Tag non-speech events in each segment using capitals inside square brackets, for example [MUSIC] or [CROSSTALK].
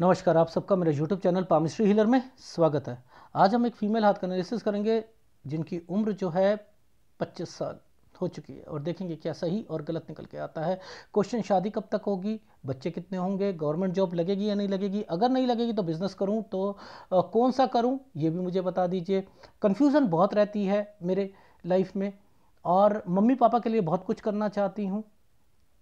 नमस्कार आप सबका मेरे यूट्यूब चैनल पामिस्ट्री हीलर में स्वागत है आज हम एक फीमेल हाथ का एनालिसिस करेंगे जिनकी उम्र जो है 25 साल हो चुकी है और देखेंगे क्या सही और गलत निकल के आता है क्वेश्चन शादी कब तक होगी बच्चे कितने होंगे गवर्नमेंट जॉब लगेगी या नहीं लगेगी अगर नहीं लगेगी तो बिज़नेस करूँ तो आ, कौन सा करूँ ये भी मुझे बता दीजिए कन्फ्यूज़न बहुत रहती है मेरे लाइफ में और मम्मी पापा के लिए बहुत कुछ करना चाहती हूँ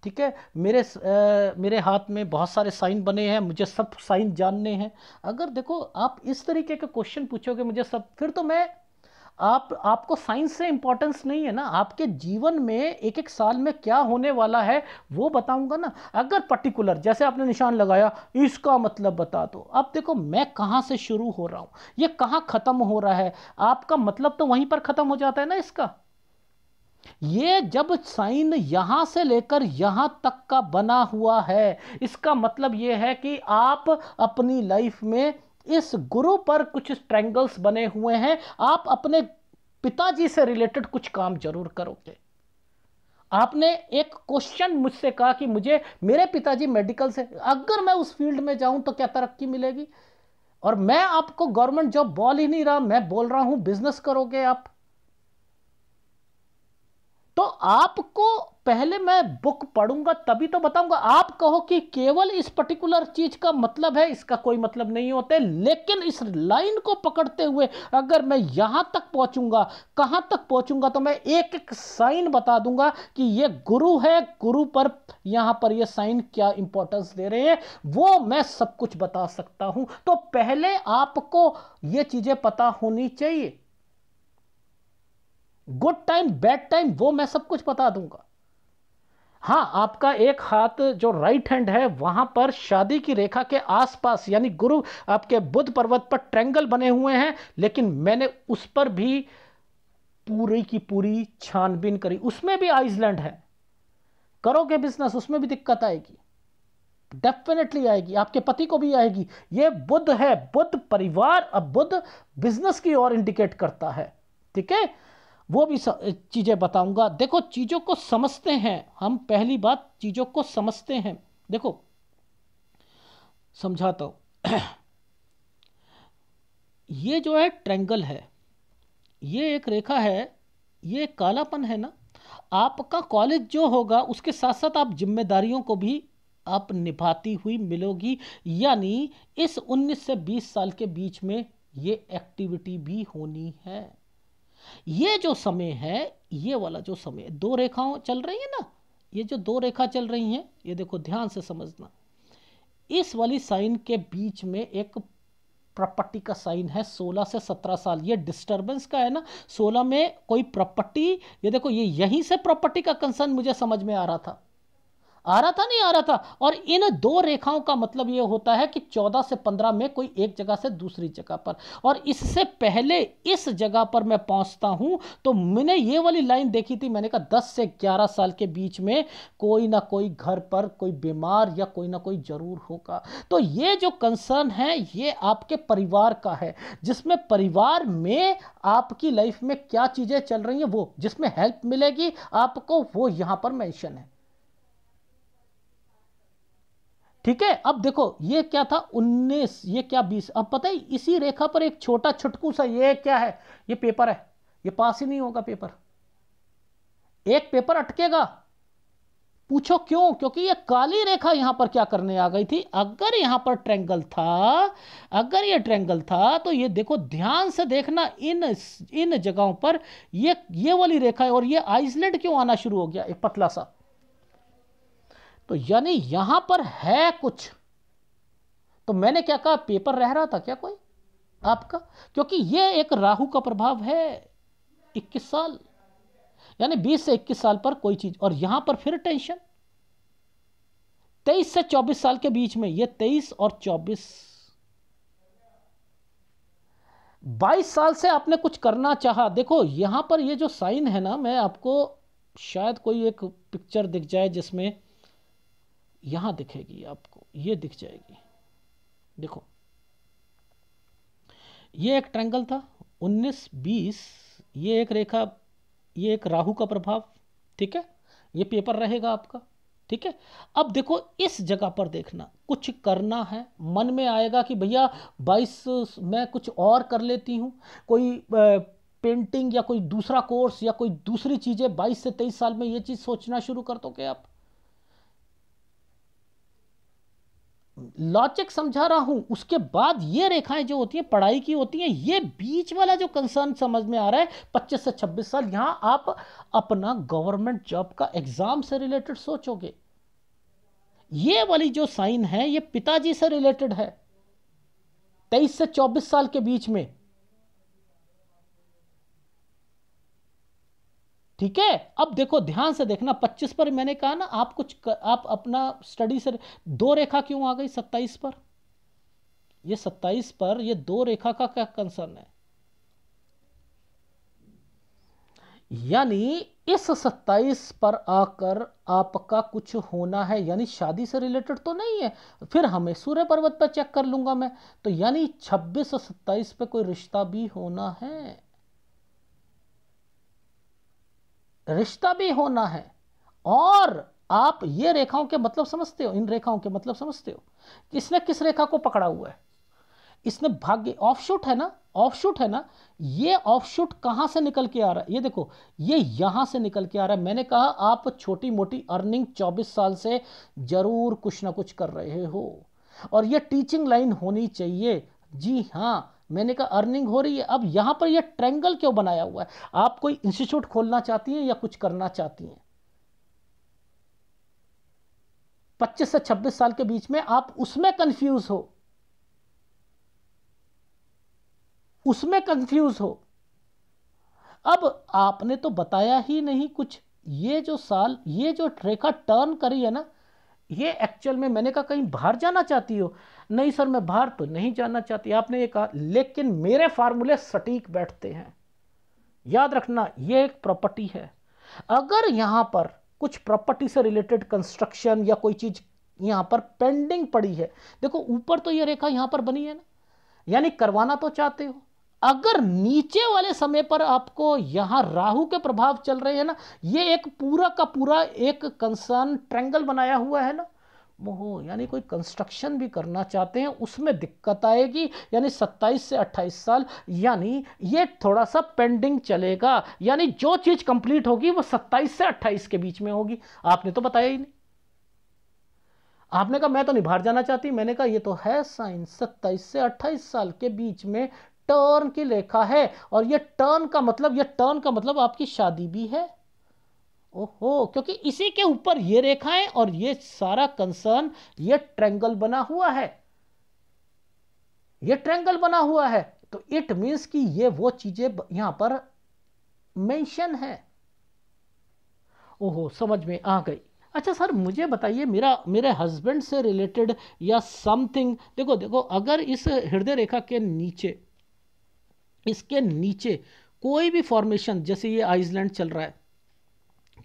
ठीक है मेरे आ, मेरे हाथ में बहुत सारे साइन बने हैं मुझे सब साइन जानने हैं अगर देखो आप इस तरीके का क्वेश्चन पूछोगे मुझे सब फिर तो मैं आप आपको साइंस से इम्पोर्टेंस नहीं है ना आपके जीवन में एक एक साल में क्या होने वाला है वो बताऊंगा ना अगर पर्टिकुलर जैसे आपने निशान लगाया इसका मतलब बता दो अब देखो मैं कहाँ से शुरू हो रहा हूँ ये कहाँ ख़त्म हो रहा है आपका मतलब तो वहीं पर ख़त्म हो जाता है ना इसका ये जब साइन यहां से लेकर यहां तक का बना हुआ है इसका मतलब यह है कि आप अपनी लाइफ में इस गुरु पर कुछ स्ट्रेंगल्स बने हुए हैं आप अपने पिताजी से रिलेटेड कुछ काम जरूर करोगे आपने एक क्वेश्चन मुझसे कहा कि मुझे मेरे पिताजी मेडिकल से अगर मैं उस फील्ड में जाऊं तो क्या तरक्की मिलेगी और मैं आपको गवर्नमेंट जॉब बोल ही नहीं रहा मैं बोल रहा हूं बिजनेस करोगे आप तो आपको पहले मैं बुक पढ़ूंगा तभी तो बताऊंगा आप कहो कि केवल इस पर्टिकुलर चीज का मतलब है इसका कोई मतलब नहीं होते लेकिन इस लाइन को पकड़ते हुए अगर मैं यहां तक पहुंचूंगा कहां तक पहुंचूंगा तो मैं एक एक साइन बता दूंगा कि ये गुरु है गुरु पर यहां पर ये साइन क्या इंपॉर्टेंस दे रहे हैं वो मैं सब कुछ बता सकता हूं तो पहले आपको ये चीजें पता होनी चाहिए गुड टाइम बैड टाइम वो मैं सब कुछ बता दूंगा हाँ आपका एक हाथ जो राइट हैंड है वहां पर शादी की रेखा के आसपास यानी गुरु आपके बुद्ध पर्वत पर ट्रेंगल बने हुए हैं लेकिन मैंने उस पर भी पूरी की पूरी छानबीन करी उसमें भी आइसलैंड है करोगे बिजनेस उसमें भी दिक्कत आएगी डेफिनेटली आएगी आपके पति को भी आएगी ये बुद्ध है बुद्ध परिवार अब बुद्ध बिजनेस की ओर इंडिकेट करता है ठीक है वो भी चीज़ें बताऊंगा देखो चीज़ों को समझते हैं हम पहली बात चीज़ों को समझते हैं देखो समझाता हूँ [CLEARS THROAT] ये जो है ट्रेंगल है ये एक रेखा है ये कालापन है ना आपका कॉलेज जो होगा उसके साथ साथ आप जिम्मेदारियों को भी आप निभाती हुई मिलोगी यानी इस 19 से 20 साल के बीच में ये एक्टिविटी भी होनी है ये जो समय है ये वाला जो समय दो रेखाओं चल रही है ना ये जो दो रेखा चल रही हैं ये देखो ध्यान से समझना इस वाली साइन के बीच में एक प्रॉपर्टी का साइन है 16 से 17 साल ये डिस्टरबेंस का है ना 16 में कोई प्रॉपर्टी ये देखो ये यहीं से प्रॉपर्टी का कंसर्न मुझे समझ में आ रहा था आ रहा था नहीं आ रहा था और इन दो रेखाओं का मतलब ये होता है कि 14 से 15 में कोई एक जगह से दूसरी जगह पर और इससे पहले इस जगह पर मैं पहुंचता हूं तो मैंने ये वाली लाइन देखी थी मैंने कहा 10 से 11 साल के बीच में कोई ना कोई घर पर कोई बीमार या कोई ना कोई जरूर होगा तो ये जो कंसर्न है ये आपके परिवार का है जिसमें परिवार में आपकी लाइफ में क्या चीज़ें चल रही हैं वो जिसमें हेल्प मिलेगी आपको वो यहां पर मैंशन है ठीक है अब देखो ये क्या था 19 ये क्या 20 अब पता है इसी रेखा पर एक छोटा छुटकू सा ये क्या है ये पेपर है ये पास ही नहीं होगा पेपर एक पेपर अटकेगा पूछो क्यों क्योंकि ये काली रेखा यहां पर क्या करने आ गई थी अगर यहां पर ट्रेंगल था अगर ये ट्रेंगल था तो ये देखो ध्यान से देखना इन इन जगहों पर ये ये वाली रेखा है और ये आइसलैंड क्यों आना शुरू हो गया एक पतला सा तो यानी यहां पर है कुछ तो मैंने क्या कहा पेपर रह रहा था क्या कोई आपका क्योंकि ये एक राहु का प्रभाव है 21 साल यानी 20 से 21 साल पर कोई चीज और यहां पर फिर टेंशन 23 से 24 साल के बीच में ये 23 और 24 22 साल से आपने कुछ करना चाहा देखो यहां पर ये जो साइन है ना मैं आपको शायद कोई एक पिक्चर दिख जाए जिसमें यहां दिखेगी आपको ये दिख जाएगी देखो ये एक ट्रैंगल था 19 20 ये एक रेखा ये एक राहु का प्रभाव ठीक है ये पेपर रहेगा आपका ठीक है अब देखो इस जगह पर देखना कुछ करना है मन में आएगा कि भैया 22 मैं कुछ और कर लेती हूं कोई पेंटिंग या कोई दूसरा कोर्स या कोई दूसरी चीज़ें 22 से 23 साल में ये चीज़ सोचना शुरू कर दोगे आप लॉजिक समझा रहा हूं उसके बाद ये रेखाएं जो होती हैं पढ़ाई की होती हैं ये बीच वाला जो कंसर्न समझ में आ रहा है 25 से 26 साल यहां आप अपना गवर्नमेंट जॉब का एग्ज़ाम से रिलेटेड सोचोगे ये वाली जो साइन है ये पिताजी से रिलेटेड है तेईस से चौबीस साल के बीच में ठीक है अब देखो ध्यान से देखना 25 पर मैंने कहा ना आप कुछ कर, आप अपना स्टडी से दो रेखा क्यों आ गई 27 पर ये 27 पर ये दो रेखा का क्या कंसर्न है यानी इस 27 पर आकर आपका कुछ होना है यानी शादी से रिलेटेड तो नहीं है फिर हमें सूर्य पर्वत पर चेक कर लूंगा मैं तो यानी 26 और 27 पे कोई रिश्ता भी होना है रिश्ता भी होना है और आप ये रेखाओं के मतलब समझते हो इन रेखाओं के मतलब समझते हो किसने किस रेखा को पकड़ा हुआ है इसने भाग्य ऑफशूट है ना ऑफशूट है ना ये ऑफशूट कहां से निकल के आ रहा है ये देखो ये यहां से निकल के आ रहा है मैंने कहा आप छोटी मोटी अर्निंग 24 साल से जरूर कुछ ना कुछ कर रहे हो और ये टीचिंग लाइन होनी चाहिए जी हां मैंने कहा अर्निंग हो रही है अब यहाँ पर यह ट्रेंगल क्यों बनाया हुआ है आप कोई इंस्टीट्यूट खोलना चाहती हैं या कुछ करना चाहती हैं 25 से 26 साल के बीच में आप उसमें कंफ्यूज हो उसमें कंफ्यूज हो अब आपने तो बताया ही नहीं कुछ ये जो साल ये जो रेखा टर्न करी है ना ये एक्चुअल में मैंने कहा कहीं बाहर जाना चाहती हो नहीं सर मैं बाहर तो नहीं जाना चाहती आपने ये कहा लेकिन मेरे फार्मूले सटीक बैठते हैं याद रखना ये एक प्रॉपर्टी है अगर यहां पर कुछ प्रॉपर्टी से रिलेटेड कंस्ट्रक्शन या कोई चीज़ यहां पर पेंडिंग पड़ी है देखो ऊपर तो ये रेखा यहां पर बनी है ना यानी करवाना तो चाहते हो अगर नीचे वाले समय पर आपको यहां राहु के प्रभाव चल रहे हैं ना ये एक पूरा का पूरा एक कंसर्न ट्रेंगल बनाया हुआ है ना हो यानी कोई कंस्ट्रक्शन भी करना चाहते हैं उसमें दिक्कत आएगी यानी 27 से 28 साल यानी ये थोड़ा सा पेंडिंग चलेगा यानी जो चीज़ कंप्लीट होगी वो 27 से 28 के बीच में होगी आपने तो बताया ही नहीं आपने कहा मैं तो निभा जाना चाहती मैंने कहा ये तो है साइंस 27 से 28 साल के बीच में टर्न की रेखा है और ये टर्न का मतलब ये टर्न का मतलब आपकी शादी भी है ओहो क्योंकि इसी के ऊपर ये रेखाएं और ये सारा कंसर्न ये ट्रेंगल बना हुआ है ये ट्रैंगल बना हुआ है तो इट मीन्स कि ये वो चीजें यहां पर मेंशन है ओहो समझ में आ गई अच्छा सर मुझे बताइए मेरा मेरे हस्बैंड से रिलेटेड या समथिंग देखो देखो अगर इस हृदय रेखा के नीचे इसके नीचे कोई भी फॉर्मेशन जैसे ये आइसलैंड चल रहा है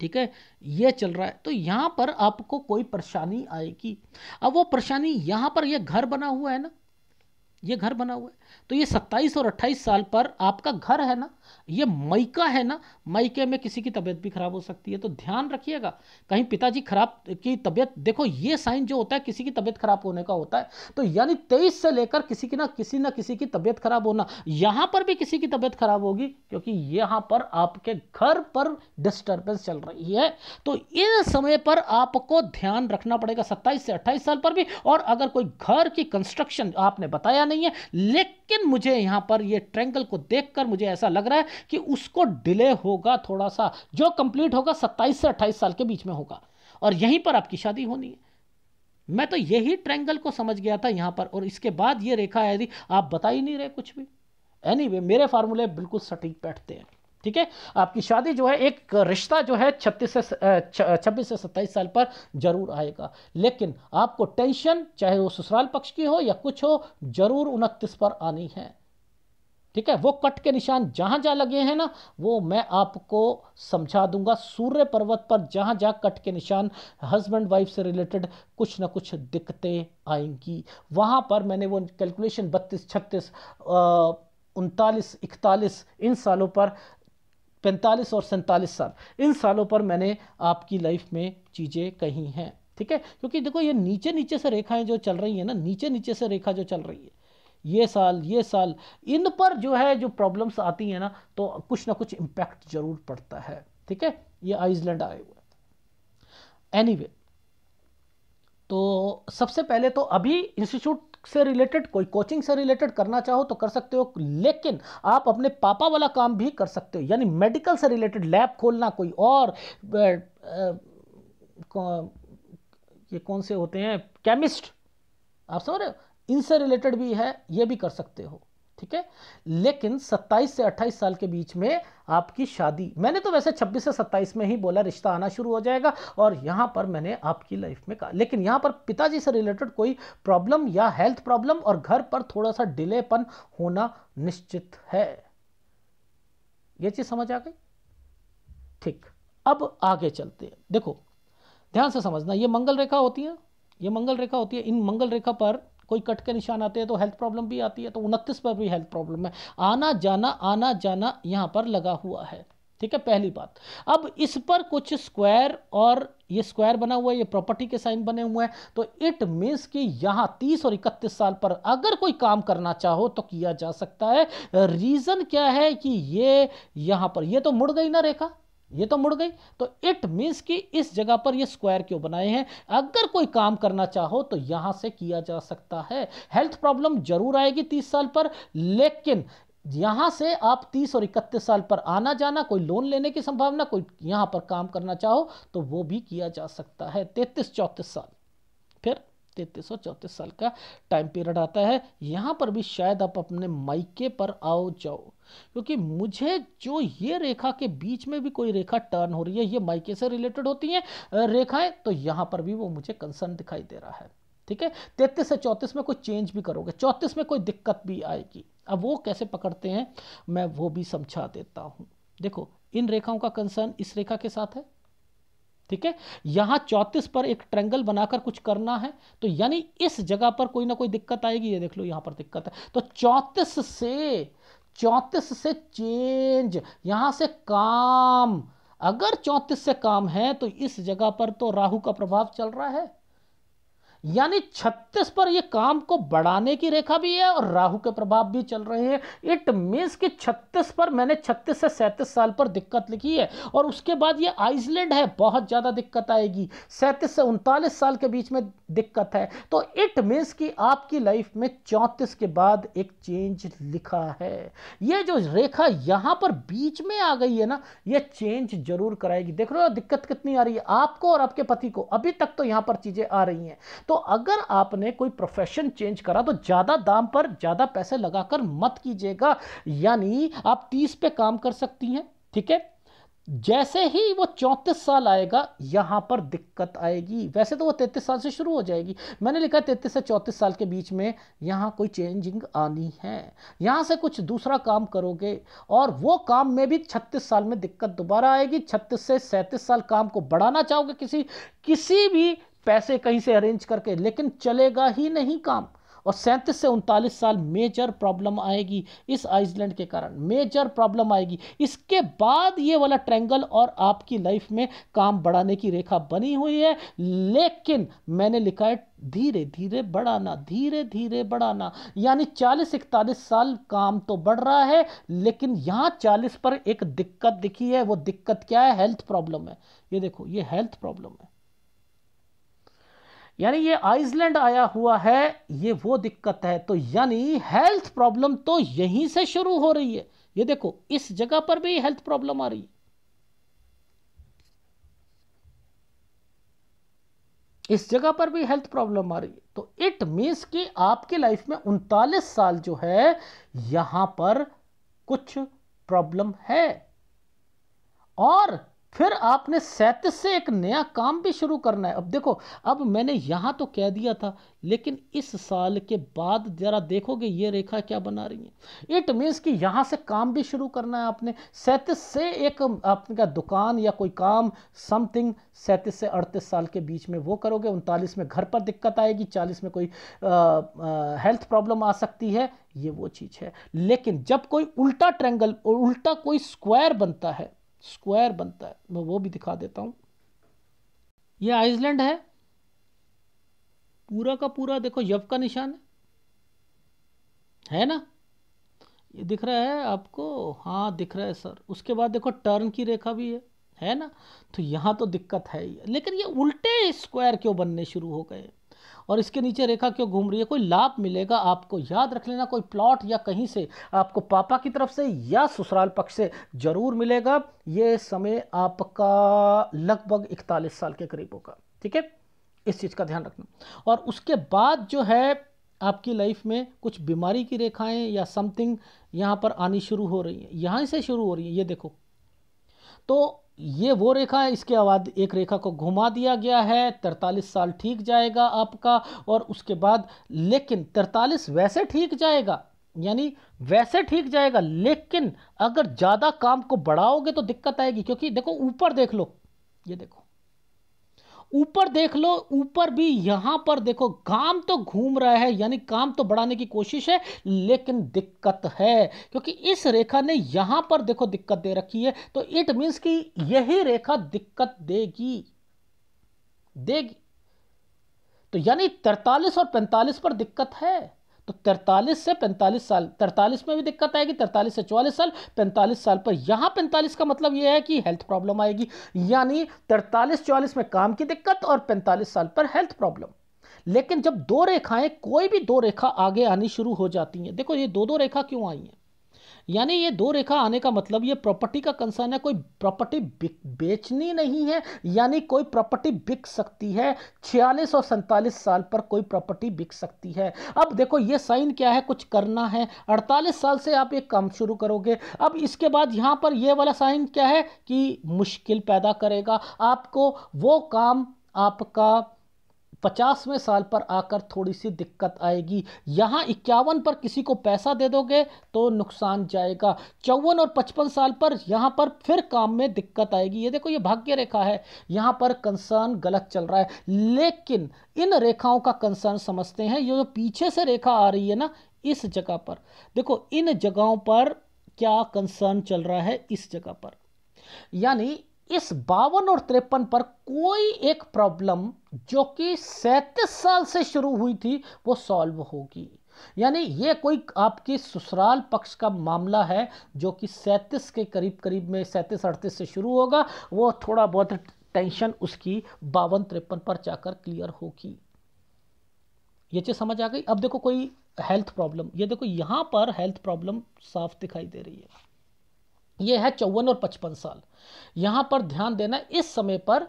ठीक है ये चल रहा है तो यहाँ पर आपको कोई परेशानी आएगी अब वो परेशानी यहाँ पर ये यह घर बना हुआ है ना ये घर बना हुआ है तो ये 27 और 28 साल पर आपका घर है ना ये मईका है ना मईके में किसी की तबीयत भी खराब हो सकती है तो ध्यान रखिएगा कहीं पिताजी खराब की तबीयत देखो ये साइन जो होता है किसी की तबीयत खराब होने का होता है तो यानी 23 से लेकर किसी की ना किसी ना किसी की तबीयत खराब होना यहाँ पर भी किसी की तबीयत खराब होगी क्योंकि यहाँ पर आपके घर पर डिस्टर्बेंस चल रही है तो इन समय पर आपको ध्यान रखना पड़ेगा सत्ताईस से अट्ठाईस साल पर भी और अगर कोई घर की कंस्ट्रक्शन आपने बताया नहीं है लेकिन मुझे यहां पर ये ट्रेंगल को देखकर मुझे ऐसा लग रहा है कि उसको डिले होगा थोड़ा सा जो कंप्लीट होगा सत्ताईस से अट्ठाईस साल के बीच में होगा और यहीं पर आपकी शादी होनी है मैं तो यही ट्रेंगल को समझ गया था यहां पर और इसके बाद ये रेखा आई थी आप बता ही नहीं रहे कुछ भी एनी anyway, मेरे फार्मूले बिल्कुल सटीक बैठते हैं ठीक है आपकी शादी जो है एक रिश्ता जो है छत्तीस से छब्बीस से सत्ताईस साल पर जरूर आएगा लेकिन आपको टेंशन चाहे वो ससुराल पक्ष की हो या कुछ हो जरूर उनतीस पर आनी है ठीक है वो कट के निशान जहां जहाँ लगे हैं ना वो मैं आपको समझा दूंगा सूर्य पर्वत पर जहां जहां कट के निशान हस्बैंड वाइफ से रिलेटेड कुछ ना कुछ दिक्कतें आएंगी वहां पर मैंने वो कैलकुलेशन बत्तीस छत्तीस उनतालीस इकतालीस इन सालों पर पैंतालीस और सैंतालीस साल इन सालों पर मैंने आपकी लाइफ में चीज़ें कही हैं ठीक है क्योंकि देखो ये नीचे नीचे से रेखाएं जो चल रही है ना नीचे नीचे से रेखा जो चल रही है ये साल ये साल इन पर जो है जो प्रॉब्लम्स आती हैं ना तो कुछ ना कुछ इम्पैक्ट जरूर पड़ता है ठीक है ये आइसलैंड आए हुए एनी anyway, तो सबसे पहले तो अभी इंस्टीट्यूट से रिलेटेड कोई कोचिंग से रिलेटेड करना चाहो तो कर सकते हो लेकिन आप अपने पापा वाला काम भी कर सकते हो यानी मेडिकल से रिलेटेड लैब खोलना कोई और आ, आ, कौ, ये कौन से होते हैं केमिस्ट आप समझ रहे हो इनसे रिलेटेड भी है ये भी कर सकते हो ठीक है लेकिन 27 से 28 साल के बीच में आपकी शादी मैंने तो वैसे 26 से 27 में ही बोला रिश्ता आना शुरू हो जाएगा और यहां पर मैंने आपकी लाइफ में कहा लेकिन यहां पर पिताजी से रिलेटेड कोई प्रॉब्लम या हेल्थ प्रॉब्लम और घर पर थोड़ा सा डिलेपन होना निश्चित है यह चीज़ समझ आ गई ठीक अब आगे चलते हैं देखो ध्यान से समझना ये मंगल रेखा होती है ये मंगल रेखा होती है इन मंगल रेखा पर कोई कट के निशान आते हैं तो हेल्थ प्रॉब्लम भी आती है तो उनतीस पर भी हेल्थ प्रॉब्लम है आना जाना आना जाना यहाँ पर लगा हुआ है ठीक है पहली बात अब इस पर कुछ स्क्वायर और ये स्क्वायर बना हुआ है ये प्रॉपर्टी के साइन बने हुए हैं तो इट मीन्स कि यहाँ 30 और 31 साल पर अगर कोई काम करना चाहो तो किया जा सकता है रीज़न क्या है कि ये यहाँ पर ये तो मुड़ गई ना रेखा ये तो मुड़ गई तो इट मीन्स कि इस जगह पर ये स्क्वायर क्यों बनाए हैं अगर कोई काम करना चाहो तो यहाँ से किया जा सकता है हेल्थ प्रॉब्लम जरूर आएगी तीस साल पर लेकिन यहाँ से आप 30 और 31 साल पर आना जाना कोई लोन लेने की संभावना कोई यहाँ पर काम करना चाहो तो वो भी किया जा सकता है 33 चौंतीस साल फिर तैतीस सौ चौंतीस साल का टाइम पीरियड आता है यहाँ पर भी शायद आप अपने मायके पर आओ जाओ क्योंकि मुझे जो ये रेखा के बीच में भी कोई रेखा टर्न हो रही है ये मायके से रिलेटेड होती हैं रेखाएं तो यहाँ पर भी वो मुझे कंसर्न दिखाई दे रहा है ठीक है तैतीस से चौंतीस में कोई चेंज भी करोगे चौंतीस में कोई दिक्कत भी आएगी अब वो कैसे पकड़ते हैं मैं वो भी समझा देता हूँ देखो इन रेखाओं का कंसर्न इस रेखा के साथ है ठीक है यहां चौतीस पर एक ट्रेंगल बनाकर कुछ करना है तो यानी इस जगह पर कोई ना कोई दिक्कत आएगी ये देख लो यहां पर दिक्कत है तो चौंतीस से चौंतीस से चेंज यहां से काम अगर चौंतीस से काम है तो इस जगह पर तो राहु का प्रभाव चल रहा है यानी छत्तीस पर यह काम को बढ़ाने की रेखा भी है और राहु के प्रभाव भी चल रहे हैं इट मीन्स कि छत्तीस पर मैंने छत्तीस से सैंतीस साल पर दिक्कत लिखी है और उसके बाद ये आइसलैंड है बहुत ज़्यादा दिक्कत आएगी सैंतीस से उनतालीस साल के बीच में दिक्कत है तो इट मीन्स कि आपकी लाइफ में चौंतीस के बाद एक चेंज लिखा है ये जो रेखा यहाँ पर बीच में आ गई है ना ये चेंज जरूर कराएगी देख रहे हो दिक्कत कितनी आ रही है आपको और आपके पति को अभी तक तो यहाँ पर चीज़ें आ रही हैं तो तो अगर आपने कोई प्रोफेशन चेंज करा तो ज़्यादा दाम पर ज़्यादा पैसे लगाकर मत कीजिएगा यानी आप तीस पे काम कर सकती हैं ठीक है जैसे ही वो चौंतीस साल आएगा यहां पर दिक्कत आएगी वैसे तो वो तैतीस साल से शुरू हो जाएगी मैंने लिखा तैंतीस से चौंतीस साल के बीच में यहां कोई चेंजिंग आनी है यहां से कुछ दूसरा काम करोगे और वो काम में भी छत्तीस साल में दिक्कत दोबारा आएगी छत्तीस से सैंतीस साल काम को बढ़ाना चाहोगे किसी किसी भी पैसे कहीं से अरेंज करके लेकिन चलेगा ही नहीं काम और सैंतीस से उनतालीस साल मेजर प्रॉब्लम आएगी इस आइसलैंड के कारण मेजर प्रॉब्लम आएगी इसके बाद ये वाला ट्रेंगल और आपकी लाइफ में काम बढ़ाने की रेखा बनी हुई है लेकिन मैंने लिखा है धीरे धीरे बढ़ाना धीरे धीरे बढ़ाना यानी 40 इकतालीस साल काम तो बढ़ रहा है लेकिन यहाँ 40 पर एक दिक्कत दिखी है वो दिक्कत क्या है हेल्थ प्रॉब्लम है ये देखो ये हेल्थ प्रॉब्लम है यानी ये आइसलैंड आया हुआ है ये वो दिक्कत है तो यानी हेल्थ प्रॉब्लम तो यहीं से शुरू हो रही है ये देखो इस जगह पर भी हेल्थ प्रॉब्लम आ रही है इस जगह पर भी हेल्थ प्रॉब्लम आ रही है तो इट मीन्स कि आपकी लाइफ में उनतालीस साल जो है यहां पर कुछ प्रॉब्लम है और फिर आपने सैंतीस से एक नया काम भी शुरू करना है अब देखो अब मैंने यहाँ तो कह दिया था लेकिन इस साल के बाद ज़रा देखोगे ये रेखा क्या बना रही है इट मीन्स कि यहाँ से काम भी शुरू करना है आपने सैंतीस से एक आपका दुकान या कोई काम समथिंग सैंतीस से अड़तीस साल के बीच में वो करोगे उनतालीस में घर पर दिक्कत आएगी चालीस में कोई आ, आ, हेल्थ प्रॉब्लम आ सकती है ये वो चीज़ है लेकिन जब कोई उल्टा ट्रेंगल उल्टा कोई स्क्वायर बनता है स्क्वायर बनता है मैं वो भी दिखा देता हूँ ये आइसलैंड है पूरा का पूरा देखो यव का निशान है है ना ये दिख रहा है आपको हाँ दिख रहा है सर उसके बाद देखो टर्न की रेखा भी है है ना तो यहाँ तो दिक्कत है ही लेकिन ये उल्टे स्क्वायर क्यों बनने शुरू हो गए और इसके नीचे रेखा क्यों घूम रही है कोई लाभ मिलेगा आपको याद रख लेना कोई प्लॉट या कहीं से आपको पापा की तरफ से या ससुराल पक्ष से जरूर मिलेगा ये समय आपका लगभग इकतालीस साल के करीब होगा ठीक है इस चीज़ का ध्यान रखना और उसके बाद जो है आपकी लाइफ में कुछ बीमारी की रेखाएं या समथिंग यहाँ पर आनी शुरू हो रही है यहाँ से शुरू हो रही है ये देखो तो ये वो रेखा है इसके बाद एक रेखा को घुमा दिया गया है तरतालीस साल ठीक जाएगा आपका और उसके बाद लेकिन तैतालीस वैसे ठीक जाएगा यानी वैसे ठीक जाएगा लेकिन अगर ज़्यादा काम को बढ़ाओगे तो दिक्कत आएगी क्योंकि देखो ऊपर देख लो ये देखो ऊपर देख लो ऊपर भी यहां पर देखो काम तो घूम रहा है यानी काम तो बढ़ाने की कोशिश है लेकिन दिक्कत है क्योंकि इस रेखा ने यहां पर देखो दिक्कत दे रखी है तो इट मीन्स कि यही रेखा दिक्कत देगी देगी तो यानी 43 और 45 पर दिक्कत है तो 43 से 45 साल 43 में भी दिक्कत आएगी 43 से 44 साल 45 साल पर यहाँ 45 का मतलब ये है कि हेल्थ प्रॉब्लम आएगी यानी 43 44 में काम की दिक्कत और 45 साल पर हेल्थ प्रॉब्लम लेकिन जब दो रेखाएं कोई भी दो रेखा आगे आनी शुरू हो जाती हैं देखो ये दो दो रेखा क्यों आई हैं यानी ये दो रेखा आने का मतलब ये प्रॉपर्टी का कंसर्न है कोई प्रॉपर्टी बेचनी नहीं है यानी कोई प्रॉपर्टी बिक सकती है छियालीस और सैंतालीस साल पर कोई प्रॉपर्टी बिक सकती है अब देखो ये साइन क्या है कुछ करना है अड़तालीस साल से आप एक काम शुरू करोगे अब इसके बाद यहाँ पर ये वाला साइन क्या है कि मुश्किल पैदा करेगा आपको वो काम आपका पचासवें साल पर आकर थोड़ी सी दिक्कत आएगी यहाँ इक्यावन पर किसी को पैसा दे दोगे तो नुकसान जाएगा चौवन और पचपन साल पर यहाँ पर फिर काम में दिक्कत आएगी ये देखो ये भाग्य रेखा है यहाँ पर कंसर्न गलत चल रहा है लेकिन इन रेखाओं का कंसर्न समझते हैं ये जो पीछे से रेखा आ रही है ना इस जगह पर देखो इन जगहों पर क्या कंसर्न चल रहा है इस जगह पर यानी इस बावन और तिरपन पर कोई एक प्रॉब्लम जो कि सैंतीस साल से शुरू हुई थी वो सॉल्व होगी यानी ये कोई आपकी ससुराल पक्ष का मामला है जो कि सैंतीस के करीब करीब में सैंतीस अड़तीस से शुरू होगा वो थोड़ा बहुत टेंशन उसकी बावन तिरपन पर जाकर क्लियर होगी ये चीज़ समझ आ गई अब देखो कोई हेल्थ प्रॉब्लम ये देखो यहाँ पर हेल्थ प्रॉब्लम साफ दिखाई दे रही है ये है चौवन और पचपन साल यहाँ पर ध्यान देना इस समय पर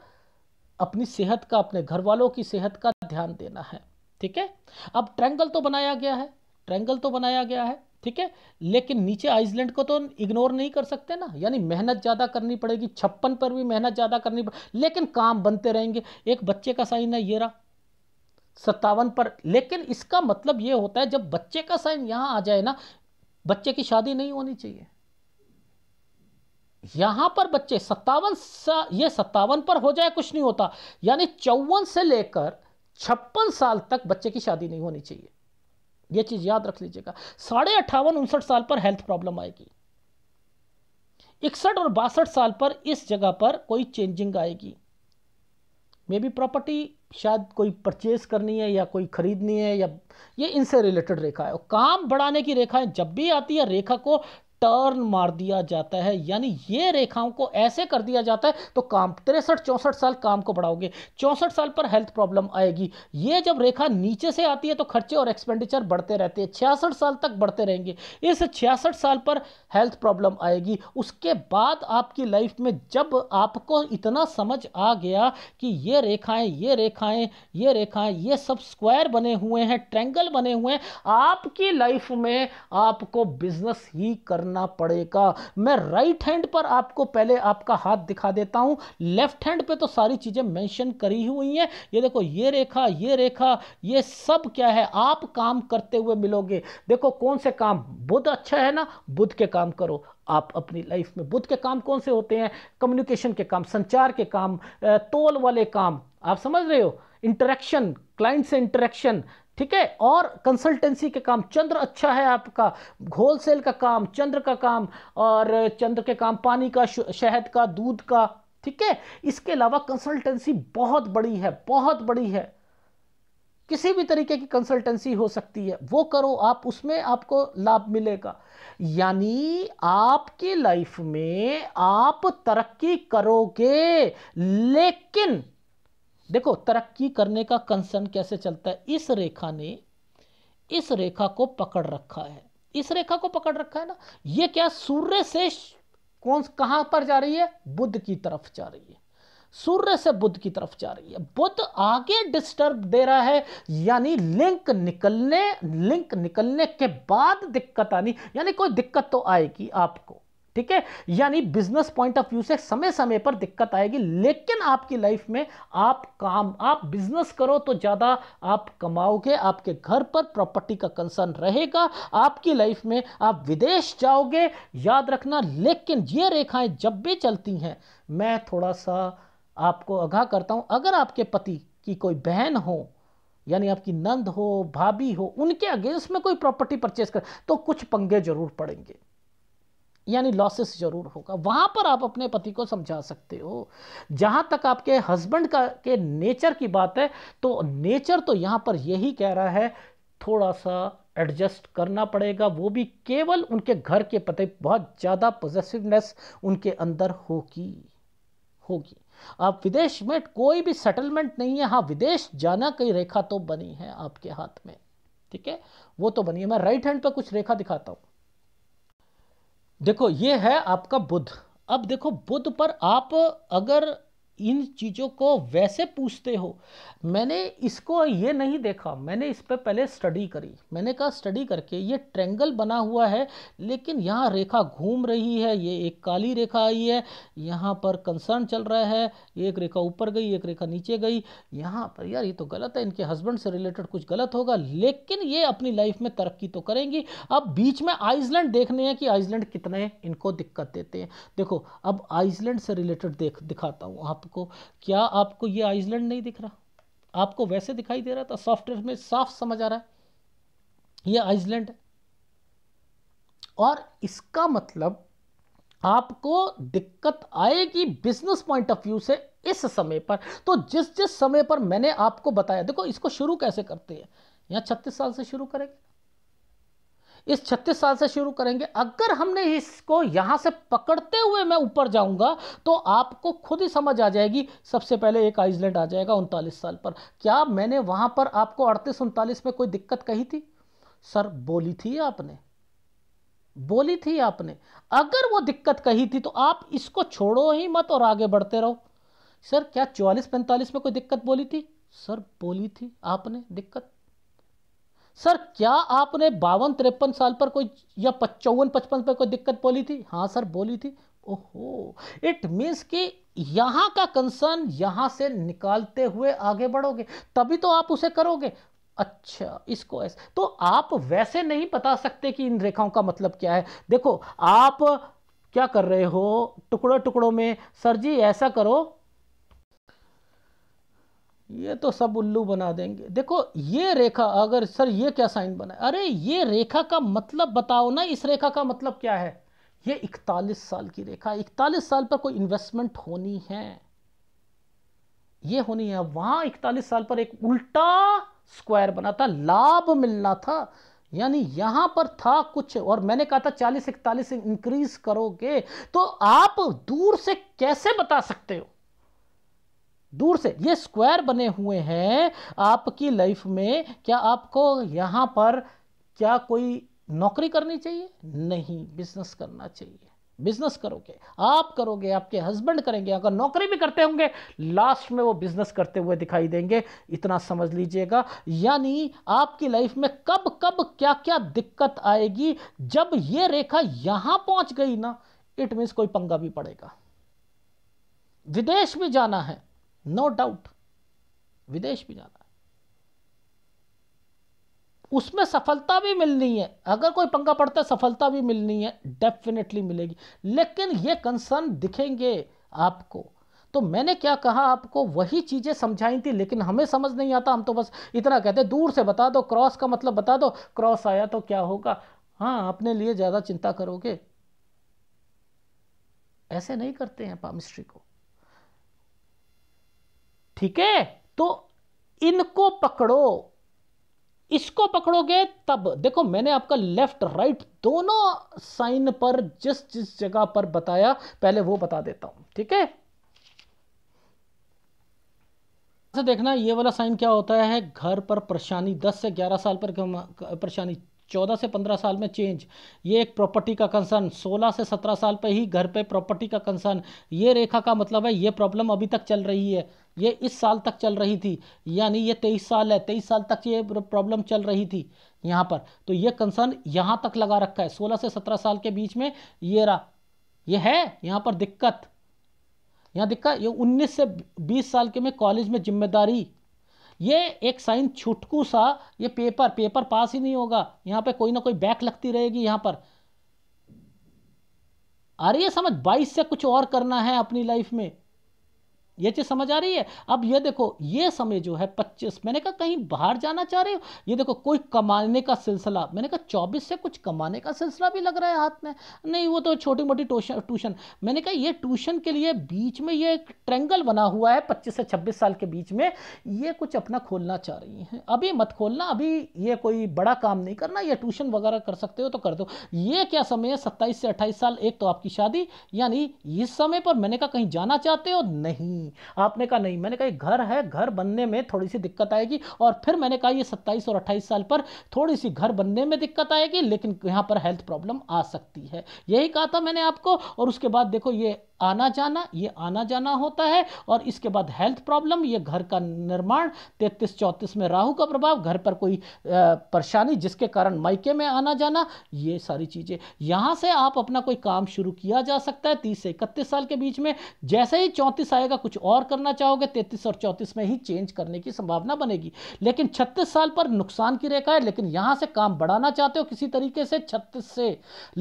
अपनी सेहत का अपने घर वालों की सेहत का ध्यान देना है ठीक है अब ट्रैंगल तो बनाया गया है ट्रैंगल तो बनाया गया है ठीक है लेकिन नीचे आइसलैंड को तो इग्नोर नहीं कर सकते ना यानी मेहनत ज़्यादा करनी पड़ेगी छप्पन पर भी मेहनत ज़्यादा करनी पड़ेगी लेकिन काम बनते रहेंगे एक बच्चे का साइन है ये रहा सत्तावन पर लेकिन इसका मतलब ये होता है जब बच्चे का साइन यहां आ जाए ना बच्चे की शादी नहीं होनी चाहिए यहां पर बच्चे सत्तावन ये सत्तावन पर हो जाए कुछ नहीं होता यानी चौवन से लेकर छप्पन साल तक बच्चे की शादी नहीं होनी चाहिए ये चीज़ याद रख लीजिएगा साढ़े अट्ठावन उनसठ साल पर हेल्थ प्रॉब्लम आएगी इकसठ और बासठ साल पर इस जगह पर कोई चेंजिंग आएगी मे बी प्रॉपर्टी शायद कोई परचेज करनी है या कोई खरीदनी है या ये इनसे रिलेटेड रेखा है और काम बढ़ाने की रेखाएं जब भी आती है रेखा को टर्न मार दिया जाता है यानी ये रेखाओं को ऐसे कर दिया जाता है तो काम तिरसठ चौंसठ साल काम को बढ़ाओगे चौंसठ साल पर हेल्थ प्रॉब्लम आएगी ये जब रेखा नीचे से आती है तो खर्चे और एक्सपेंडिचर बढ़ते रहते हैं छियासठ साल तक बढ़ते रहेंगे इस छियासठ साल पर हेल्थ प्रॉब्लम आएगी उसके बाद आपकी लाइफ में जब आपको इतना समझ आ गया कि ये रेखाएं ये रेखाएं ये रेखाएं ये सब स्क्वायर बने हुए हैं ट्रैंगल बने हुए हैं आपकी लाइफ में आपको बिजनेस ही करना करना पड़ेगा मैं राइट हैंड पर आपको पहले आपका हाथ दिखा देता हूं लेफ्ट हैंड पे तो सारी चीज़ें मेंशन करी हुई हैं ये देखो ये रेखा ये रेखा ये सब क्या है आप काम करते हुए मिलोगे देखो कौन से काम बुध अच्छा है ना बुध के काम करो आप अपनी लाइफ में बुद्ध के काम कौन से होते हैं कम्युनिकेशन के काम संचार के काम तोल वाले काम आप समझ रहे हो इंटरेक्शन क्लाइंट से इंटरेक्शन ठीक है और कंसल्टेंसी के काम चंद्र अच्छा है आपका होलसेल का काम चंद्र का काम और चंद्र के काम पानी का शहद का दूध का ठीक है इसके अलावा कंसल्टेंसी बहुत बड़ी है बहुत बड़ी है किसी भी तरीके की कंसल्टेंसी हो सकती है वो करो आप उसमें आपको लाभ मिलेगा यानी आपकी लाइफ में आप तरक्की करोगे लेकिन देखो तरक्की करने का कंसर्न कैसे चलता है इस रेखा ने इस रेखा को पकड़ रखा है इस रेखा को पकड़ रखा है ना ये क्या सूर्य से कौन कहां पर जा रही है बुद्ध की तरफ जा रही है सूर्य से बुद्ध की तरफ जा रही है बुद्ध आगे डिस्टर्ब दे रहा है यानी लिंक निकलने लिंक निकलने के बाद दिक्कत आनी यानी कोई दिक्कत तो आएगी आपको ठीक है यानी बिजनेस पॉइंट ऑफ व्यू से समय समय पर दिक्कत आएगी लेकिन आपकी लाइफ में आप काम आप बिजनेस करो तो ज़्यादा आप कमाओगे आपके घर पर प्रॉपर्टी का कंसर्न रहेगा आपकी लाइफ में आप विदेश जाओगे याद रखना लेकिन ये रेखाएं जब भी चलती हैं मैं थोड़ा सा आपको आगाह करता हूँ अगर आपके पति की कोई बहन हो यानी आपकी नंद हो भाभी हो उनके अगेंस्ट में कोई प्रॉपर्टी परचेज कर तो कुछ पंगे जरूर पड़ेंगे यानी लॉसेस जरूर होगा वहां पर आप अपने पति को समझा सकते हो जहां तक आपके हस्बैंड का के नेचर की बात है तो नेचर तो यहां पर यही कह रहा है थोड़ा सा एडजस्ट करना पड़ेगा वो भी केवल उनके घर के पते बहुत ज़्यादा पॉजिटिवनेस उनके अंदर होगी होगी आप विदेश में कोई भी सेटलमेंट नहीं है हाँ विदेश जाना की रेखा तो बनी है आपके हाथ में ठीक है वो तो बनी है मैं राइट हैंड पर कुछ रेखा दिखाता हूं देखो ये है आपका बुद्ध अब देखो बुद्ध पर आप अगर इन चीज़ों को वैसे पूछते हो मैंने इसको ये नहीं देखा मैंने इस पर पहले स्टडी करी मैंने कहा स्टडी करके ये ट्रेंगल बना हुआ है लेकिन यहाँ रेखा घूम रही है ये एक काली रेखा आई है यहाँ पर कंसर्न चल रहा है एक रेखा ऊपर गई एक रेखा नीचे गई यहाँ पर यार ये तो गलत है इनके हस्बैंड से रिलेटेड कुछ गलत होगा लेकिन ये अपनी लाइफ में तरक्की तो करेंगी अब बीच में आइसलैंड देखने हैं कि आइसलैंड कितने इनको दिक्कत देते हैं देखो अब आइसलैंड से रिलेटेड देख दिखाता हूँ आप आपको क्या आपको ये आइसलैंड नहीं दिख रहा आपको वैसे दिखाई दे रहा था सॉफ्टवेयर में साफ समझ आ रहा है ये आइसलैंड और इसका मतलब आपको दिक्कत आएगी बिजनेस पॉइंट ऑफ व्यू से इस समय पर तो जिस जिस समय पर मैंने आपको बताया देखो इसको शुरू कैसे करते हैं यहां छत्तीस साल से शुरू करेंगे इस 36 साल से शुरू करेंगे अगर हमने इसको यहां से पकड़ते हुए मैं ऊपर जाऊंगा तो आपको खुद ही समझ आ जाएगी सबसे पहले एक आइसलैंड आ जाएगा उनतालीस साल पर क्या मैंने वहां पर आपको अड़तीस उनतालीस में कोई दिक्कत कही थी सर बोली थी आपने बोली थी आपने अगर वो दिक्कत कही थी तो आप इसको छोड़ो ही मत और आगे बढ़ते रहो सर क्या चौवालीस पैंतालीस में कोई दिक्कत बोली थी सर बोली थी आपने दिक्कत सर क्या आपने बावन तिरपन साल पर कोई या पचौवन पचपन पर कोई दिक्कत बोली थी हाँ सर बोली थी ओहो इट मीन्स कि यहाँ का कंसर्न यहाँ से निकालते हुए आगे बढ़ोगे तभी तो आप उसे करोगे अच्छा इसको ऐसे तो आप वैसे नहीं बता सकते कि इन रेखाओं का मतलब क्या है देखो आप क्या कर रहे हो टुकड़ों टुकड़ों में सर जी ऐसा करो ये तो सब उल्लू बना देंगे देखो ये रेखा अगर सर ये क्या साइन बना अरे ये रेखा का मतलब बताओ ना इस रेखा का मतलब क्या है ये इकतालीस साल की रेखा इकतालीस साल पर कोई इन्वेस्टमेंट होनी है ये होनी है वहां इकतालीस साल पर एक उल्टा स्क्वायर बना था लाभ मिलना था यानी यहां पर था कुछ और मैंने कहा था चालीस इकतालीस इंक्रीज करोगे तो आप दूर से कैसे बता सकते हो दूर से ये स्क्वायर बने हुए हैं आपकी लाइफ में क्या आपको यहाँ पर क्या कोई नौकरी करनी चाहिए नहीं बिजनेस करना चाहिए बिजनेस करोगे आप करोगे आपके हस्बैंड करेंगे अगर नौकरी भी करते होंगे लास्ट में वो बिजनेस करते हुए दिखाई देंगे इतना समझ लीजिएगा यानी आपकी लाइफ में कब कब क्या क्या दिक्कत आएगी जब ये रेखा यहां पहुंच गई ना इट मीन्स कोई पंगा भी पड़ेगा विदेश भी जाना है नो डाउट विदेश भी जाना उसमें सफलता भी मिलनी है अगर कोई पंगा पड़ता है सफलता भी मिलनी है डेफिनेटली मिलेगी लेकिन ये कंसर्न दिखेंगे आपको तो मैंने क्या कहा आपको वही चीज़ें समझाई थी लेकिन हमें समझ नहीं आता हम तो बस इतना कहते दूर से बता दो क्रॉस का मतलब बता दो क्रॉस आया तो क्या होगा हाँ अपने लिए ज़्यादा चिंता करोगे ऐसे नहीं करते हैं पामिस्ट्री को ठीक है तो इनको पकड़ो इसको पकड़ोगे तब देखो मैंने आपका लेफ्ट राइट दोनों साइन पर जिस जिस जगह पर बताया पहले वो बता देता हूं ठीक है देखना ये वाला साइन क्या होता है घर पर परेशानी 10 से 11 साल पर परेशानी चौदह से पंद्रह साल में चेंज ये एक प्रॉपर्टी का कंसर्न सोलह से सत्रह साल पर ही घर पे प्रॉपर्टी का कंसर्न ये रेखा का मतलब है ये प्रॉब्लम अभी तक चल रही है ये इस साल तक चल रही थी यानी ये तेईस साल है तेईस साल तक ये प्रॉब्लम चल रही थी यहाँ पर तो ये कंसर्न यहाँ तक लगा रखा है सोलह से सत्रह साल के बीच में ये रहा ये है यहाँ पर दिक्कत यहाँ दिक्कत ये उन्नीस से बीस साल के में कॉलेज में जिम्मेदारी ये एक साइन छुटकू सा ये पेपर पेपर पास ही नहीं होगा यहाँ पे कोई ना कोई बैक लगती रहेगी यहाँ पर अरे समझ बाईस से कुछ और करना है अपनी लाइफ में ये चीज़ समझ आ रही है अब ये देखो ये समय जो है 25 मैंने कहा कहीं बाहर जाना चाह रहे हो ये देखो कोई कमाने का सिलसिला मैंने कहा 24 से कुछ कमाने का सिलसिला भी लग रहा है हाथ में नहीं वो तो छोटी मोटी ट्यूशन ट्यूशन मैंने कहा ये ट्यूशन के लिए बीच में ये एक ट्रेंगल बना हुआ है पच्चीस से छब्बीस साल के बीच में ये कुछ अपना खोलना चाह रही है अभी मत खोलना अभी ये कोई बड़ा काम नहीं करना ये ट्यूशन वगैरह कर सकते हो तो कर दो ये क्या समय है सत्ताईस से अट्ठाईस साल एक तो आपकी शादी यानी इस समय पर मैंने कहा कहीं जाना चाहते हो नहीं नहीं आपने कहा नहीं मैंने कहा घर है घर बनने में थोड़ी सी दिक्कत आएगी और फिर मैंने कहा ये सत्ताईस और अट्ठाईस साल पर थोड़ी सी घर बनने में दिक्कत आएगी लेकिन यहाँ पर हेल्थ प्रॉब्लम आ सकती है यही कहा था मैंने आपको और उसके बाद देखो ये आना जाना ये आना जाना होता है और इसके बाद हेल्थ प्रॉब्लम ये घर का निर्माण तैतीस चौंतीस में राहु का प्रभाव घर पर कोई परेशानी जिसके कारण मायके में आना जाना ये सारी चीज़ें यहाँ से आप अपना कोई काम शुरू किया जा सकता है तीस से इकतीस साल के बीच में जैसे ही चौंतीस आएगा कुछ और करना चाहोगे तैतीस और चौंतीस में ही चेंज करने की संभावना बनेगी लेकिन छत्तीस साल पर नुकसान की रेखा है लेकिन यहाँ से काम बढ़ाना चाहते हो किसी तरीके से छत्तीस से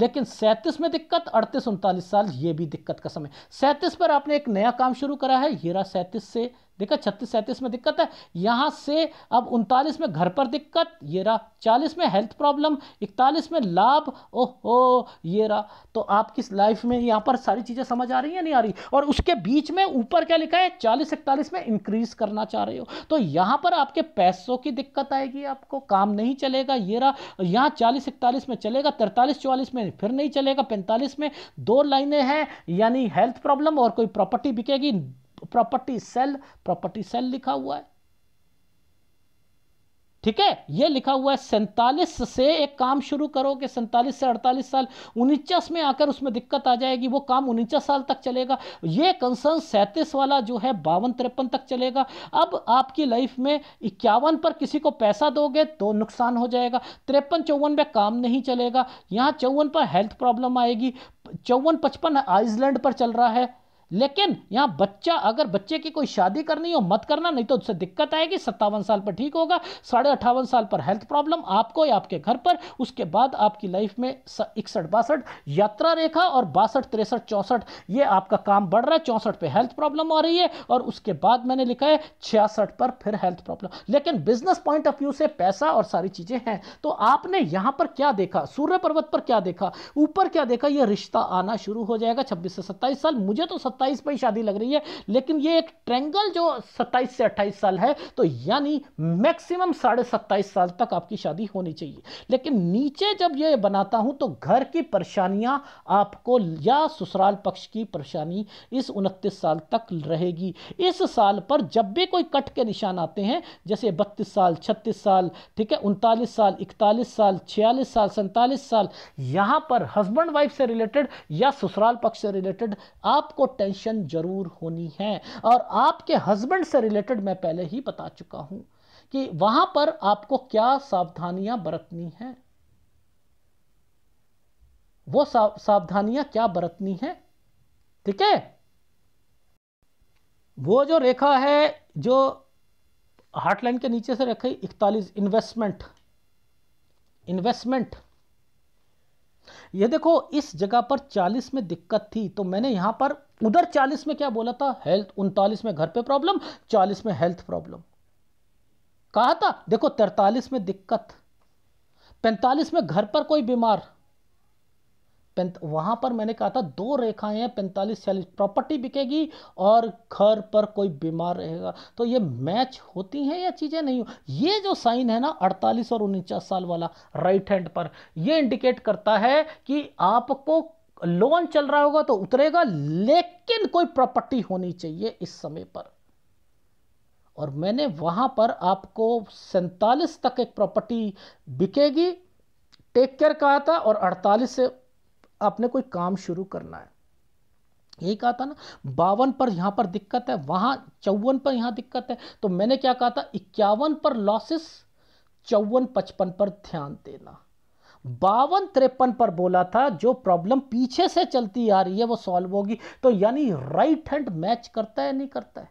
लेकिन सैंतीस में दिक्कत अड़तीस उनतालीस साल ये भी दिक्कत का समय सैंतीस पर आपने एक नया काम शुरू करा है हीरा सैंतीस से देखा छत्तीस सैंतीस में दिक्कत है यहाँ से अब उनतालीस में घर पर दिक्कत ये रहा चालीस में हेल्थ प्रॉब्लम इकतालीस में लाभ ओह ये रहा तो आपकी लाइफ में यहाँ पर सारी चीज़ें समझ आ रही हैं नहीं आ रही और उसके बीच में ऊपर क्या लिखा है चालीस इकतालीस में इंक्रीज करना चाह रहे हो तो यहाँ पर आपके पैसों की दिक्कत आएगी आपको काम नहीं चलेगा ये रहा यहाँ चालीस इकतालीस में चलेगा तिरतालीस चौवालीस में फिर नहीं चलेगा पैंतालीस में दो लाइनें हैं यानी हेल्थ प्रॉब्लम और कोई प्रॉपर्टी बिकेगी प्रॉपर्टी सेल प्रॉपर्टी सेल लिखा हुआ है ठीक है ये लिखा हुआ है सैंतालीस से एक काम शुरू करो कि सैंतालीस से अड़तालीस साल उनचास में आकर उसमें दिक्कत आ जाएगी वो काम उनचास साल तक चलेगा ये कंसर्न सैंतीस वाला जो है बावन तिरपन तक चलेगा अब आपकी लाइफ में इक्यावन पर किसी को पैसा दोगे तो नुकसान हो जाएगा तिरपन चौवन में काम नहीं चलेगा यहाँ चौवन पर हेल्थ प्रॉब्लम आएगी चौवन पचपन आइसलैंड पर चल रहा है लेकिन यहाँ बच्चा अगर बच्चे की कोई शादी करनी हो मत करना नहीं तो उससे दिक्कत आएगी सत्तावन साल पर ठीक होगा साढ़े अट्ठावन साल पर हेल्थ प्रॉब्लम आपको या आपके घर पर उसके बाद आपकी लाइफ में इकसठ बासठ यात्रा रेखा और बासठ तिरसठ चौंसठ ये आपका काम बढ़ रहा है चौंसठ पे हेल्थ प्रॉब्लम आ रही है और उसके बाद मैंने लिखा है छियासठ पर फिर हेल्थ प्रॉब्लम लेकिन बिजनेस पॉइंट ऑफ व्यू से पैसा और सारी चीज़ें हैं तो आपने यहाँ पर क्या देखा सूर्य पर्वत पर क्या देखा ऊपर क्या देखा यह रिश्ता आना शुरू हो जाएगा छब्बीस से सत्ताईस साल मुझे तो सत्ता सत्ताईस पर ही शादी लग रही है लेकिन ये एक ट्रेंगल जो सत्ताईस से अट्ठाईस साल है तो यानी मैक्सिमम साढ़े सत्ताईस साल तक आपकी शादी होनी चाहिए लेकिन नीचे जब ये बनाता हूं तो घर की परेशानियां आपको या ससुराल पक्ष की परेशानी इस उनतीस साल तक रहेगी इस साल पर जब भी कोई कट के निशान आते हैं जैसे बत्तीस साल छत्तीस साल ठीक है उनतालीस साल इकतालीस साल छियालीस साल सैंतालीस साल यहाँ पर हस्बैंड वाइफ से रिलेटेड या ससुराल पक्ष से रिलेटेड आपको टेंशन टेंशन जरूर होनी है और आपके हस्बैंड से रिलेटेड मैं पहले ही बता चुका हूं कि वहां पर आपको क्या सावधानियां बरतनी है वो सावधानियां क्या बरतनी है ठीक है वो जो रेखा है जो हार्टलाइन के नीचे से रेखा इकतालीस इन्वेस्टमेंट इन्वेस्टमेंट ये देखो इस जगह पर 40 में दिक्कत थी तो मैंने यहां पर उधर 40 में क्या बोला था हेल्थ उनतालीस में घर पे प्रॉब्लम 40 में हेल्थ प्रॉब्लम कहा था देखो 43 में दिक्कत 45 में घर पर कोई बीमार वहां पर मैंने कहा था दो रेखाएं हैं पैंतालीस छियालीस प्रॉपर्टी बिकेगी और घर पर कोई बीमार रहेगा तो ये मैच होती हैं या चीज़ें नहीं ये जो साइन है ना अड़तालीस और उनचास साल वाला राइट हैंड पर यह इंडिकेट करता है कि आपको लोन चल रहा होगा तो उतरेगा लेकिन कोई प्रॉपर्टी होनी चाहिए इस समय पर और मैंने वहां पर आपको सैतालीस तक एक प्रॉपर्टी बिकेगी टेक केयर कहा था और 48 से आपने कोई काम शुरू करना है यही कहा था ना बावन पर यहां पर दिक्कत है वहां चौवन पर यहां दिक्कत है तो मैंने क्या कहा था इक्यावन पर लॉसेस चौवन पचपन पर ध्यान देना बावन त्रेपन पर बोला था जो प्रॉब्लम पीछे से चलती आ रही है वो सॉल्व होगी तो यानी राइट हैंड मैच करता है नहीं करता है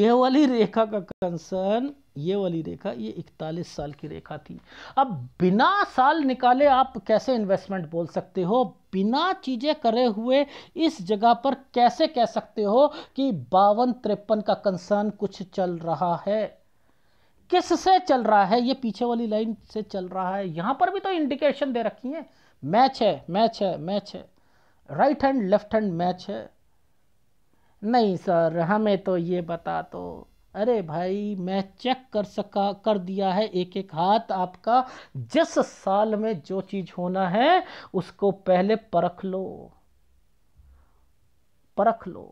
ये वाली रेखा का कंसर्न ये वाली रेखा ये इकतालीस साल की रेखा थी अब बिना साल निकाले आप कैसे इन्वेस्टमेंट बोल सकते हो बिना चीज़ें करे हुए इस जगह पर कैसे कह सकते हो कि बावन तिरपन का कंसर्न कुछ चल रहा है किस से चल रहा है ये पीछे वाली लाइन से चल रहा है यहां पर भी तो इंडिकेशन दे रखी है मैच है मैच है मैच है right hand left hand match है नहीं सर हमें तो ये बता तो अरे भाई मैं चेक कर सका कर दिया है एक एक हाथ आपका जिस साल में जो चीज़ होना है उसको पहले परख लो परख लो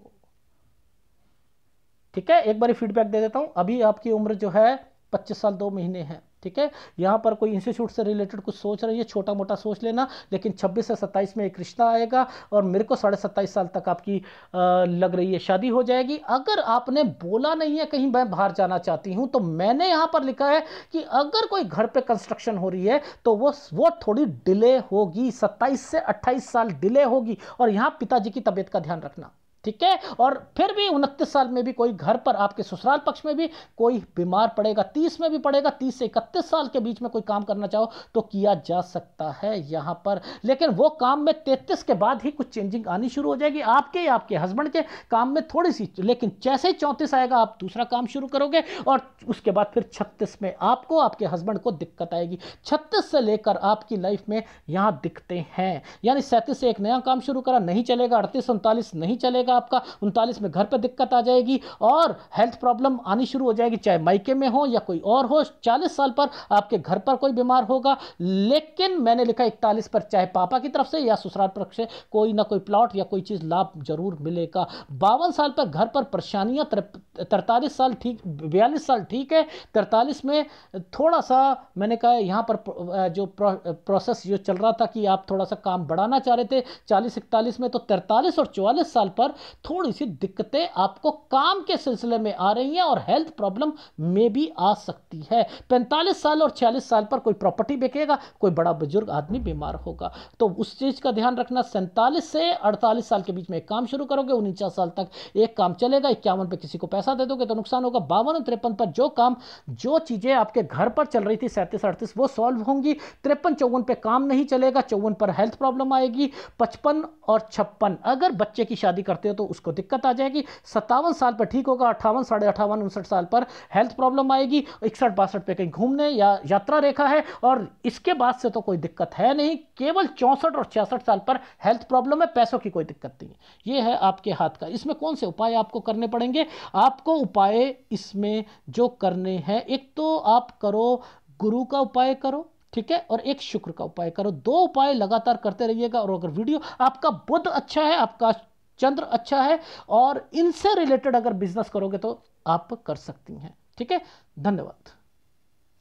ठीक है एक बार फीडबैक दे देता हूं अभी आपकी उम्र जो है पच्चीस साल दो महीने है ठीक है यहाँ पर कोई इंस्टीट्यूट से रिलेटेड कुछ सोच रही है छोटा मोटा सोच लेना लेकिन 26 से 27 में एक रिश्ता आएगा और मेरे को साढ़े सत्ताईस साल तक आपकी आ, लग रही है शादी हो जाएगी अगर आपने बोला नहीं है कहीं मैं बाहर जाना चाहती हूँ तो मैंने यहाँ पर लिखा है कि अगर कोई घर पर कंस्ट्रक्शन हो रही है तो वो वो थोड़ी डिले होगी सत्ताईस से अट्ठाईस साल डिले होगी और यहाँ पिताजी की तबीयत का ध्यान रखना ठीक है और फिर भी उनतीस साल में भी कोई घर पर आपके ससुराल पक्ष में भी कोई बीमार पड़ेगा तीस में भी पड़ेगा तीस से इकतीस साल के बीच में कोई काम करना चाहो तो किया जा सकता है यहां पर लेकिन वो काम में तैतीस के बाद ही कुछ चेंजिंग आनी शुरू हो जाएगी आपके या आपके हस्बैंड के काम में थोड़ी सी लेकिन जैसे ही चौंतीस आएगा आप दूसरा काम शुरू करोगे और उसके बाद फिर छत्तीस में आपको आपके हस्बैंड को दिक्कत आएगी छत्तीस से लेकर आपकी लाइफ में यहां दिखते हैं यानी सैंतीस से एक नया काम शुरू करा नहीं चलेगा अड़तीस उनतालीस नहीं चलेगा जाएगा आपका उनतालीस में घर पर दिक्कत आ जाएगी और हेल्थ प्रॉब्लम आनी शुरू हो जाएगी चाहे मायके में हो या कोई और हो चालीस साल पर आपके घर पर कोई बीमार होगा लेकिन मैंने लिखा इकतालीस पर चाहे पापा की तरफ से या ससुराल पक्ष से कोई ना कोई प्लॉट या कोई चीज़ लाभ जरूर मिलेगा बावन साल पर घर पर परेशानियां तरतालीस साल ठीक बयालीस साल ठीक है तरतालीस में थोड़ा सा मैंने कहा यहाँ पर जो प्रोसेस जो चल रहा था कि आप थोड़ा सा काम बढ़ाना चाह रहे थे चालीस इकतालीस में तो तरतालीस और चौवालीस साल पर थोड़ी सी दिक्कतें आपको काम के सिलसिले में आ रही हैं और हेल्थ प्रॉब्लम में भी आ सकती है पैंतालीस साल और छियालीस साल पर कोई प्रॉपर्टी बेचेगा कोई बड़ा बुजुर्ग आदमी बीमार होगा तो उस चीज़ का ध्यान रखना सैंतालीस से अड़तालीस साल के बीच में काम शुरू करोगे उनचास साल तक एक काम चलेगा इक्यावन पे किसी को पैसा दे दोगे तो नुकसान होगा बावन और तिरपन पर जो काम जो चीज़ें आपके घर पर चल रही थी सैंतीस अड़तीस वो सॉल्व होंगी तिरपन चौवन पे काम नहीं चलेगा चौवन पर हेल्थ प्रॉब्लम आएगी पचपन और छप्पन अगर बच्चे की शादी करते करते हो तो उसको दिक्कत आ जाएगी सत्तावन साल पर ठीक होगा अट्ठावन साढ़े अट्ठावन उनसठ साल पर हेल्थ प्रॉब्लम आएगी इकसठ बासठ पे कहीं घूमने या यात्रा रेखा है और इसके बाद से तो कोई दिक्कत है नहीं केवल चौंसठ और छियासठ साल पर हेल्थ प्रॉब्लम है पैसों की कोई दिक्कत नहीं है ये है आपके हाथ का इसमें कौन से उपाय आपको करने पड़ेंगे आपको उपाय इसमें जो करने हैं एक तो आप करो गुरु का उपाय करो ठीक है और एक शुक्र का उपाय करो दो उपाय लगातार करते रहिएगा और अगर वीडियो आपका बुद्ध अच्छा है आपका चंद्र अच्छा है और इनसे रिलेटेड अगर बिजनेस करोगे तो आप कर सकती हैं ठीक है धन्यवाद